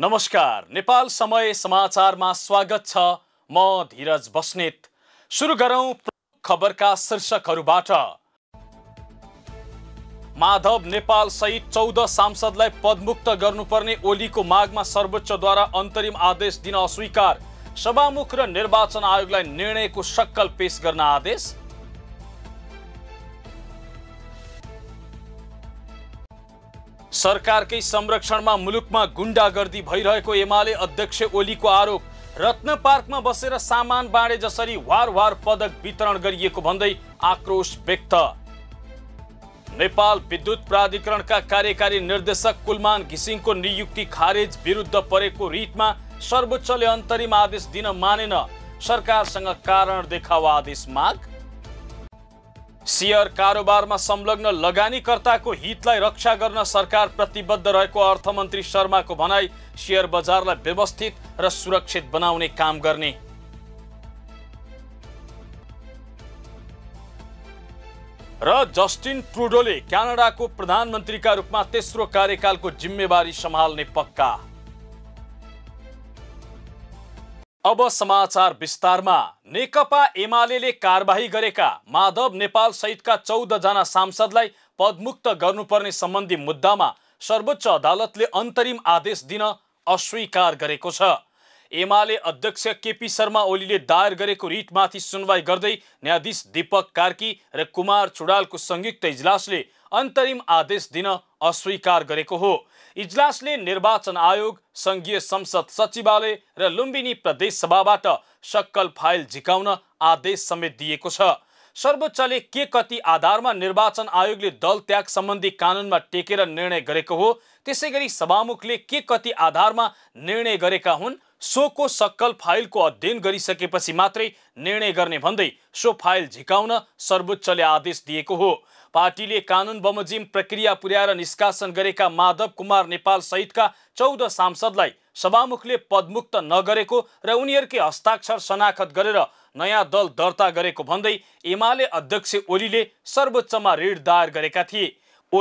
नमस्कार नेपाल समय समाचारमा स्वागत छ म धीरज बस्नेत सुरु गरौँ खबरका शीर्षकहरूबाट माधव नेपाल सहित चौध सांसदलाई पदमुक्त गर्नुपर्ने ओलीको मागमा सर्वोच्चद्वारा अन्तरिम आदेश दिन अस्वीकार सभामुख र निर्वाचन आयोगलाई निर्णयको सक्कल पेश गर्न आदेश सरकारकै संरक्षणमा मुलुकमा गुन्डागर्दी भइरहेको एमाले अध्यक्ष ओलीको आरोप रत्न पार्कमा बसेर सामान बाँडे जसरी वार वार पदक वितरण गरिएको भन्दै आक्रोश व्यक्त नेपाल विद्युत प्राधिकरणका कार्यकारी निर्देशक कुलमान घिसिङको नियुक्ति खारेज विरुद्ध परेको रिटमा सर्वोच्चले अन्तरिम आदेश दिन मानेन सरकारसँग कारण देखाओ आदेश माग सेयर कारोबारमा संलग्न लगानीकर्ताको हितलाई रक्षा गर्न सरकार प्रतिबद्ध रहेको अर्थमन्त्री शर्माको भनाई सेयर बजारलाई व्यवस्थित र सुरक्षित बनाउने काम गर्ने र जस्टिन ट्रुडोले क्यानाडाको प्रधानमन्त्रीका रूपमा तेस्रो कार्यकालको जिम्मेवारी सम्हाल्ने पक्का अब समाचार विस्तारमा नेकपा एमाले कारबाही गरेका माधव नेपाल सहितका चौधजना सांसदलाई पदमुक्त गर्नुपर्ने सम्बन्धी मुद्दामा सर्वोच्च अदालतले अन्तरिम आदेश दिन अस्वीकार गरेको छ एमाले अध्यक्ष केपी शर्मा ओलीले दायर गरेको रिटमाथि सुनवाई गर्दै न्यायाधीश दीपक कार्की र कुमार चुडालको संयुक्त इजलासले अन्तरिम आदेश दिन अस्वीकार गरेको हो इजलासले निर्वाचन आयोग सङ्घीय संसद सचिवालय र लुम्बिनी प्रदेशसभाबाट सक्कल फाइल झिकाउन आदेश समेत दिएको छ सर्वोच्चले के कति आधारमा निर्वाचन आयोगले दल त्याग सम्बन्धी कानुनमा टेकेर निर्णय गरेको हो त्यसै गरी सभामुखले के कति आधारमा निर्णय गरेका हुन् सोको सक्कल फाइलको अध्ययन गरिसकेपछि मात्रै निर्णय गर्ने भन्दै सो फाइल झिकाउन सर्वोच्चले आदेश दिएको हो पार्टीले कानुन बमोजिम प्रक्रिया पुर्याएर निष्कासन गरेका माधव कुमार नेपाल सहितका चौध सांसदलाई सभामुखले पदमुक्त नगरेको र उनीहरूकै हस्ताक्षर शनाखत गरेर नयाँ दल दर्ता गरेको भन्दै एमाले अध्यक्ष ओलीले सर्वोच्चमा ऋण दायर गरेका थिए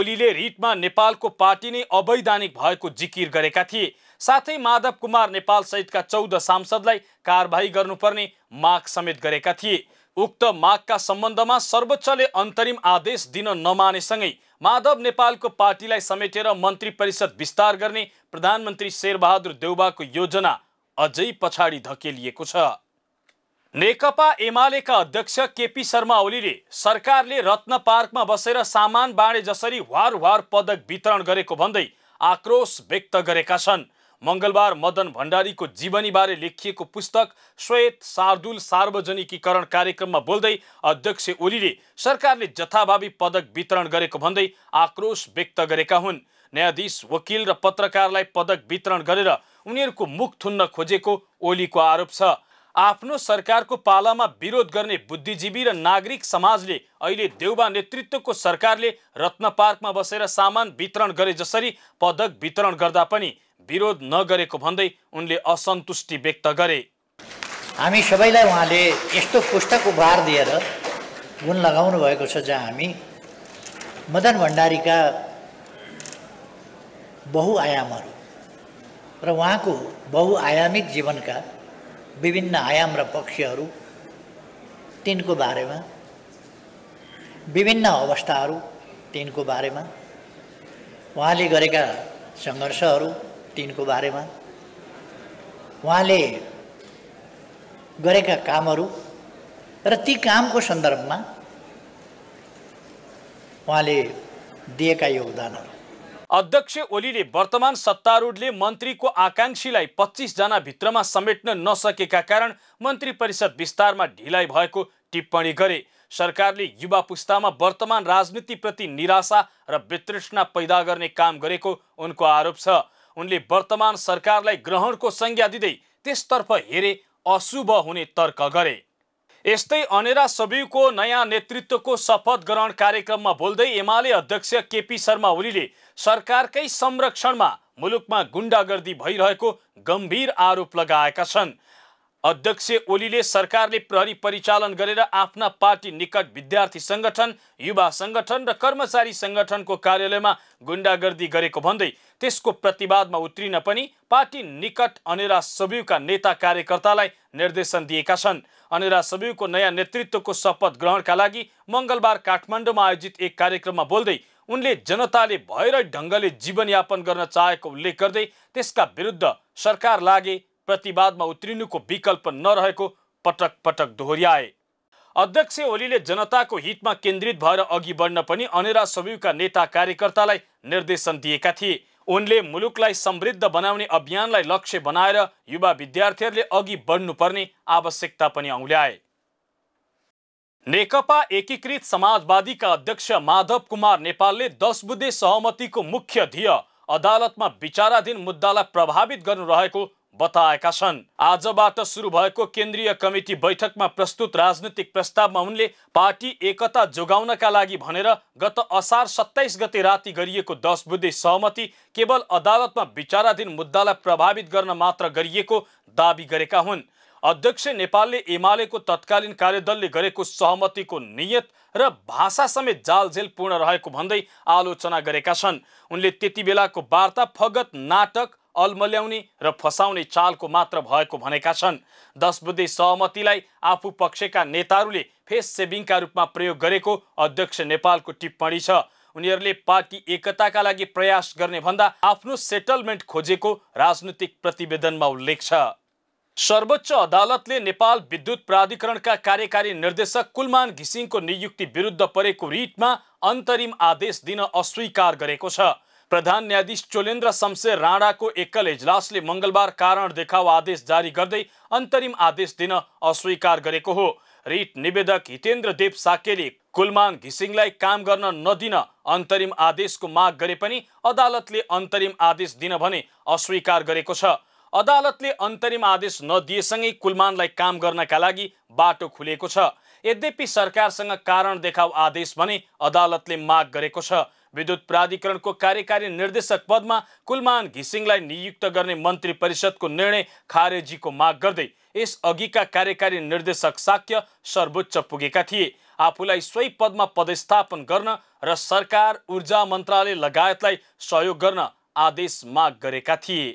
ओलीले रिटमा नेपालको पार्टी नै अवैधानिक भएको जिकिर गरेका थिए साथै माधव कुमार नेपाल सहितका चौध सांसदलाई कारवाही गर्नुपर्ने माग समेत गरेका थिए उक्त मागका सम्बन्धमा सर्वोच्चले अन्तरिम आदेश दिन नमानेसँगै माधव नेपालको पार्टीलाई समेटेर मन्त्री परिषद विस्तार गर्ने प्रधानमन्त्री शेरबहादुर देउबाको योजना अझै पछाडि धकेलिएको छ नेकपा एमालेका अध्यक्ष केपी शर्मा ओलीले सरकारले रत्न पार्कमा बसेर सामान बाँडे जसरी वार वार पदक वितरण गरेको भन्दै आक्रोश व्यक्त गरेका छन् मङ्गलबार मदन भण्डारीको जीवनीबारे लेखिएको पुस्तक श्वेत शार्दुल सार्वजनिकीकरण कार्यक्रममा बोल्दै अध्यक्ष ओलीले सरकारले जथाभावी पदक वितरण गरेको भन्दै आक्रोश व्यक्त गरेका हुन् न्यायाधीश वकिल र पत्रकारलाई पदक वितरण गरेर उनीहरूको मुख थुन्न खोजेको ओलीको आरोप छ आफ्नो सरकारको पालामा विरोध गर्ने बुद्धिजीवी र नागरिक समाजले अहिले देउबा नेतृत्वको सरकारले रत्न पार्कमा बसेर सामान वितरण गरे जसरी पदक वितरण गर्दा पनि विरोध नगरेको भन्दै उनले असन्तुष्टि व्यक्त गरे हामी सबैलाई उहाँले यस्तो पुस्तक उपहार दिएर गुण लगाउनु भएको छ जहाँ हामी मदन भण्डारीका बहुआयामहरू र उहाँको बहुआयामिक जीवनका विभिन्न आयाम र पक्षहरू तिनको बारेमा विभिन्न अवस्थाहरू तिनको बारेमा उहाँले गरेका सङ्घर्षहरू तिनको बारेमा उहाँले गरेका कामहरू र ती कामको सन्दर्भमा उहाँले दिएका योगदानहरू अध्यक्ष ओलीले वर्तमान सत्तारूढले मन्त्रीको आकाङ्क्षीलाई पच्चिसजना भित्रमा समेट्न नसकेका कारण मन्त्री परिषद विस्तारमा ढिलाइ भएको टिप्पणी गरे सरकारले युवा पुस्तामा वर्तमान राजनीतिप्रति निराशा र वितृष्णा पैदा गर्ने काम गरेको उनको आरोप छ उनले वर्तमान सरकारलाई ग्रहणको संज्ञा दिँदै त्यसतर्फ हेरे अशुभ हुने तर्क गरे यस्तै अनेरा सबिको नयाँ नेतृत्वको शपथ ग्रहण कार्यक्रममा बोल्दै एमाले अध्यक्ष केपी शर्मा ओलीले सरकारकै संरक्षणमा मुलुकमा गुण्डागर्दी भइरहेको गम्भीर आरोप लगाएका छन् अध्यक्ष ओलीले सरकारले प्रहरी परिचालन गरेर आफ्ना पार्टी निकट विद्यार्थी सङ्गठन युवा सङ्गठन र कर्मचारी सङ्गठनको कार्यालयमा गुण्डागर्दी गरेको भन्दै त्यसको प्रतिवादमा उत्रिन पनि पार्टी निकट अनेरा सबयुका नेता कार्यकर्तालाई निर्देशन दिएका छन् अनेरा सबयुको नयाँ नेतृत्वको शपथ ग्रहणका लागि मङ्गलबार काठमाडौँमा आयोजित एक कार्यक्रममा बोल्दै उनले जनताले भएर ढङ्गले जीवनयापन गर्न चाहेको उल्लेख गर्दै त्यसका विरुद्ध सरकार लागे प्रतिवादमा उत्रिनुको विकल्प नरहेको पटक पटक दोहोऱ्याए अध्यक्ष ओलीले जनताको हितमा केन्द्रित भएर अघि बढ्न पनि अनेरा सबैका नेता कार्यकर्तालाई निर्देशन दिएका थिए उनले मुलुकलाई समृद्ध बनाउने अभियानलाई लक्ष्य बनाएर युवा विद्यार्थीहरूले अघि बढ्नुपर्ने आवश्यकता पनि औल्याए नेकपा एकीकृत समाजवादीका अध्यक्ष माधव कुमार नेपालले दस बुधे सहमतिको मुख्य ध्येय अदालतमा विचाराधीन मुद्दालाई प्रभावित गर्नु रहेको बताएका छन् आजबाट सुरु भएको केन्द्रीय कमिटी बैठकमा प्रस्तुत राजनीतिक प्रस्तावमा उनले पार्टी एकता जोगाउनका लागि भनेर गत असार सत्ताइस गते राति गरिएको दस बुद्धि सहमति केवल अदालतमा विचाराधीन मुद्दालाई प्रभावित गर्न मात्र गरिएको दावी गरेका हुन् अध्यक्ष नेपालले एमालेको तत्कालीन कार्यदलले गरेको सहमतिको नियत र भाषा समेत जालझेल पूर्ण रहेको भन्दै आलोचना गरेका छन् उनले त्यति बेलाको वार्ता फगत नाटक अल्मल्याउने र फसाउने चालको मात्र भएको भनेका छन् दस बुद्धि सहमतिलाई आफू पक्षका नेताहरूले फेस सेभिङका रूपमा प्रयोग गरेको अध्यक्ष नेपालको टिप्पणी छ उनीहरूले पार्टी एकताका लागि प्रयास गर्ने भन्दा आफ्नो सेटलमेन्ट खोजेको राजनीतिक प्रतिवेदनमा उल्लेख छ सर्वोच्च अदालतले नेपाल विद्युत प्राधिकरणका कार्यकारी निर्देशक कुलमान घिसिङको नियुक्ति विरुद्ध परेको रिटमा अन्तरिम आदेश दिन अस्वीकार गरेको छ प्रधान न्यायाधीश चोलेन्द्र शमशेर राणाको एकल इजलासले मङ्गलबार कारण देखाऊ आदेश जारी गर्दै अन्तरिम आदेश दिन अस्वीकार गरेको हो रिट निवेदक हितेन्द्र देव साकेले कुलमान घिसिङलाई काम गर्न नदिन अन्तरिम आदेशको माग गरे पनि अदालतले अन्तरिम आदेश दिन भने अस्वीकार गरेको छ अदालतले अन्तरिम आदेश नदिएसँगै कुलमानलाई काम गर्नका लागि बाटो खुलेको छ यद्यपि सरकारसँग कारण देखाउ आदेश भने अदालतले माग गरेको छ विद्युत प्राधिकरणको कार्यकारी निर्देशक पदमा कुलमान घिसिङलाई नियुक्त गर्ने मन्त्री परिषदको निर्णय खारेजीको माग गर्दै यस अघिका कार्यकारी निर्देशक साक्य सर्वोच्च पुगेका थिए आफूलाई सोही पदमा पदस्थापन गर्न र सरकार ऊर्जा मन्त्रालय लगायतलाई सहयोग गर्न आदेश माग गरेका थिए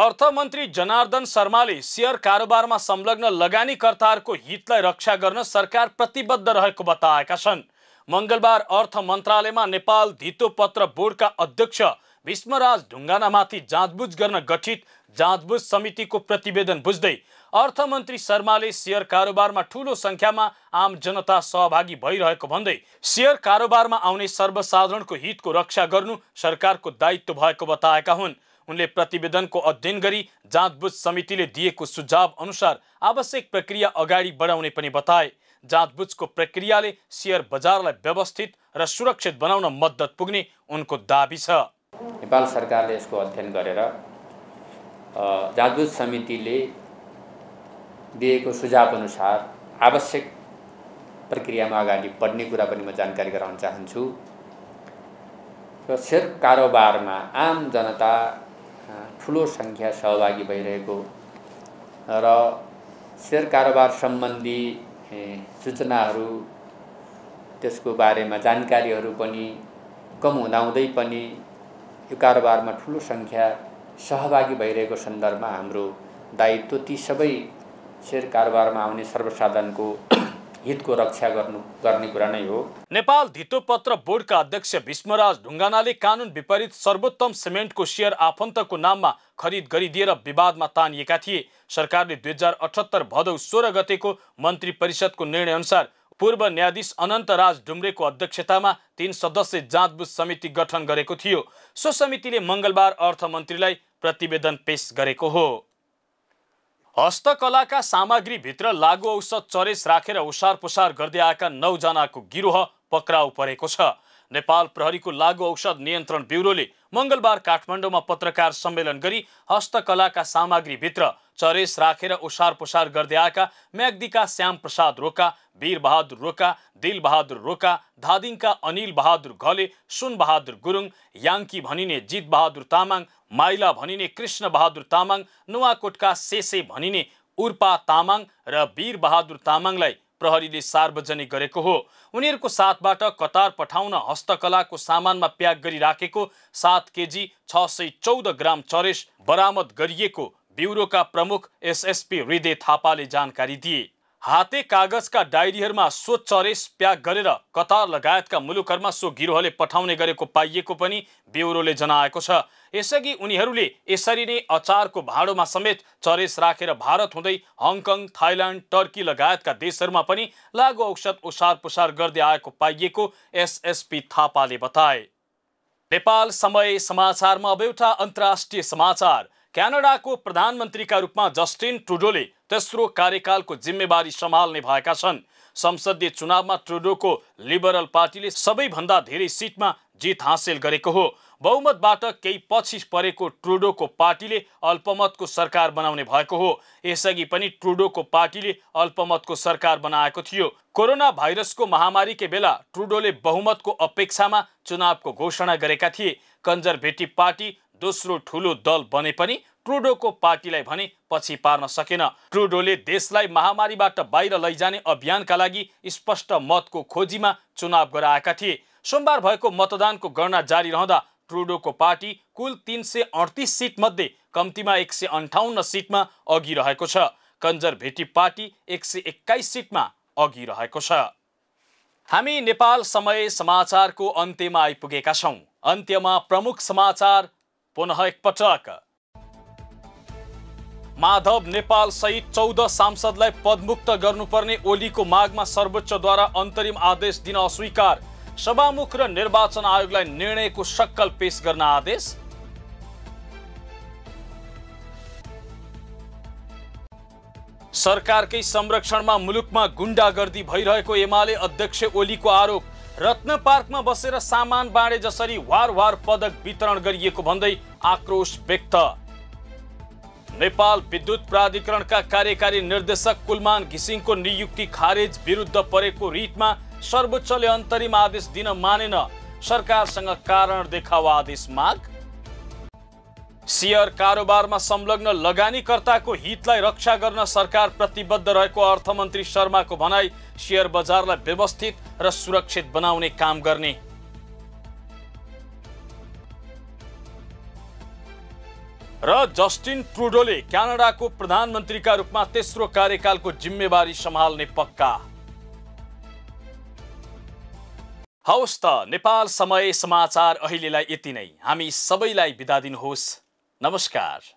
अर्थमन्त्री जनार्दन शर्माले सेयर कारोबारमा संलग्न लगानीकर्ताहरूको हितलाई रक्षा गर्न सरकार प्रतिबद्ध रहेको बताएका छन् मङ्गलबार अर्थ मन्त्रालयमा नेपाल धितोपत्र बोर्डका अध्यक्ष भीष्मराज ढुङ्गानामाथि जाँचबुझ गर्न गठित जाँचबुझ समितिको प्रतिवेदन बुझ्दै अर्थमन्त्री शर्माले सेयर कारोबारमा ठुलो सङ्ख्यामा आम जनता सहभागी भइरहेको भन्दै सेयर कारोबारमा आउने सर्वसाधारणको हितको रक्षा गर्नु सरकारको दायित्व भएको बताएका हुन् उनले प्रतिवेदनको अध्ययन गरी जाँचबुझ समितिले दिएको सुझाव अनुसार आवश्यक प्रक्रिया अगाडि बढाउने पनि बताए जाँचबुझको प्रक्रियाले सेयर बजारलाई व्यवस्थित र सुरक्षित बनाउन मद्दत पुग्ने उनको दावी छ नेपाल सरकारले यसको अध्ययन गरेर जाँचबुझ समितिले दिएको सुझाव अनुसार आवश्यक प्रक्रियामा अगाडि बढ्ने कुरा पनि म जानकारी गराउन चाहन्छु र सेयर कारोबारमा आम जनता ठुलो सङ्ख्या सहभागी भइरहेको र सेयर कारोबार सम्बन्धी सूचनाहरू त्यसको बारेमा जानकारीहरू पनि कम हुँदाहुँदै पनि यो कारोबारमा ठुलो सङ्ख्या सहभागी भइरहेको सन्दर्भमा हाम्रो दायित्व ती सबै सेयर कारोबारमा आउने सर्वसाधारणको हितको रक्षा गर्नु गर्ने कुरा नै हो नेपाल धितोपत्र बोर्डका अध्यक्ष भीष्मराज ढुङ्गानाले कानुन विपरीत सर्वोत्तम सिमेन्टको सेयर आफन्तको नाममा खरिद गरिदिएर विवादमा तानिएका थिए सरकारले दुई हजार अठहत्तर भदौ सोह्र गतेको मन्त्री परिषदको निर्णयअनुसार पूर्व न्यायाधीश अनन्तराज डुम्रेको अध्यक्षतामा तीन सदस्य जाँचबुझ समिति गठन गरेको थियो सो समितिले मङ्गलबार अर्थमन्त्रीलाई प्रतिवेदन पेश गरेको हो हस्तकलाका सामग्रीभित्र लागु औषध चरेस राखेर ओसार पोसार गर्दै आएका नौजनाको गिरोह पक्राउ परेको छ नेपाल प्रहरीको लागु औषध नियन्त्रण ब्युरोले मङ्गलबार काठमाडौँमा पत्रकार सम्मेलन गरी हस्तकलाका सामग्रीभित्र चरेस राखेर ओसार पोसार गर्दै आएका म्याग्दीका श्यामप्रसाद रोका वीरबहादुर रोका दिलबहादुर रोका धादिङका अनिल बहादुर घले सुनबहादुर गुरुङ याङ्की भनिने जितबहादुर तामाङ माइला भनिने कृष्ण बहादुर तामाङ नुवाकोटका सेसे भनिने उर्पा तामाङ र वीरबहादुर तामाङलाई प्रहरीले सार्वजनिक गरेको हो उनीहरूको साथबाट कतार पठाउन हस्तकलाको सामानमा प्याक गरिराखेको सात केजी छ सय चौध ग्राम चरेस बरामद गरिएको ब्युरोका प्रमुख एसएसपी हृदय थापाले जानकारी दिए हाते कागजका डायरीहरूमा सो चरेस प्याक गरेर कतार लगायतका मुलुकहरूमा सो गिरोहले पठाउने गरेको पाइएको पनि ब्युरोले जनाएको छ यसअघि उनीहरूले यसरी नै अचारको भाँडोमा समेत चरेस राखेर भारत हुँदै हङकङ थाइल्यान्ड टर्की लगायतका देशहरूमा पनि लागु औषध ओसार पुसार गर्दै आएको पाइएको एसएसपी थापाले बताए नेपाल समय समाचारमा अब एउटा अन्तर्राष्ट्रिय समाचार क्यानाडाको प्रधानमन्त्रीका रूपमा जस्टिन ट्रुडोले तेस्रो कार्यकालको जिम्मेवारी सम्हाल्ने भएका छन् संसदीय चुनावमा ट्रुडोको लिबरल पार्टीले सबैभन्दा धेरै सिटमा जित हासिल गरेको हो बहुमतबाट केही पछि परेको ट्रुडोको पार्टीले अल्पमतको सरकार बनाउने भएको हो यसअघि पनि ट्रुडोको पार्टीले अल्पमतको सरकार बनाएको थियो कोरोना भाइरसको महामारीकै बेला ट्रुडोले बहुमतको अपेक्षामा चुनावको घोषणा गरेका थिए कन्जर्भेटिभ पार्टी दोस्रो ठुलो दल बने पनि ट्रुडोको पार्टीलाई भने पछि पार्न सकेन ट्रुडोले देशलाई महामारीबाट बाहिर लैजाने अभियानका लागि स्पष्ट मतको खोजीमा चुनाव गराएका थिए सोमबार भएको मतदानको गणना जारी रहँदा ट्रुडोको पार्टी कुल तिन सय अडतिस सिटमध्ये कम्तीमा एक सय अन्ठाउन्न सिटमा अघि रहेको छ कन्जर्भेटिभ पार्टी एक सय एक्काइस सिटमा अघि रहेको छ हामी नेपाल समय समाचारको अन्त्यमा आइपुगेका छौँ अन्त्यमा प्रमुख समाचार पुनः एकपटक माधव नेपाल सहित चौध सांसदलाई पदमुक्त गर्नुपर्ने ओलीको मागमा सर्वोच्चद्वारा अन्तरिम आदेश दिन अस्वीकार सभामुख र निर्वाचन आयोगलाई निर्णयको सक्कल पेश गर्न आदेश सरकारकै संरक्षणमा मुलुकमा गुण्डागर्दी भइरहेको एमाले अध्यक्ष ओलीको आरोप रत्न पार्कमा बसेर सामान बाँडे जसरी वार वार पदक वितरण गरिएको भन्दै आक्रोश व्यक्त नेपाल विद्युत प्राधिकरणका कार्यकारी निर्देशक कुलमान घिसिङको नियुक्ति खारेज विरुद्ध परेको रिटमा सर्वोच्चले अन्तरिम आदेश दिन मानेन सरकारसँग कारण देखावा आदेश माग सेयर कारोबारमा संलग्न लगानीकर्ताको हितलाई रक्षा गर्न सरकार प्रतिबद्ध रहेको अर्थमन्त्री शर्माको भनाई सेयर बजारलाई व्यवस्थित र सुरक्षित बनाउने काम गर्ने र जस्टिन ट्रुडोले क्यानाडाको प्रधानमन्त्रीका रूपमा तेस्रो कार्यकालको जिम्मेवारी सम्हाल्ने पक्का हवस् त नेपाल समय समाचार अहिलेलाई यति नै हामी सबैलाई बिदा दिनुहोस् Namaskar.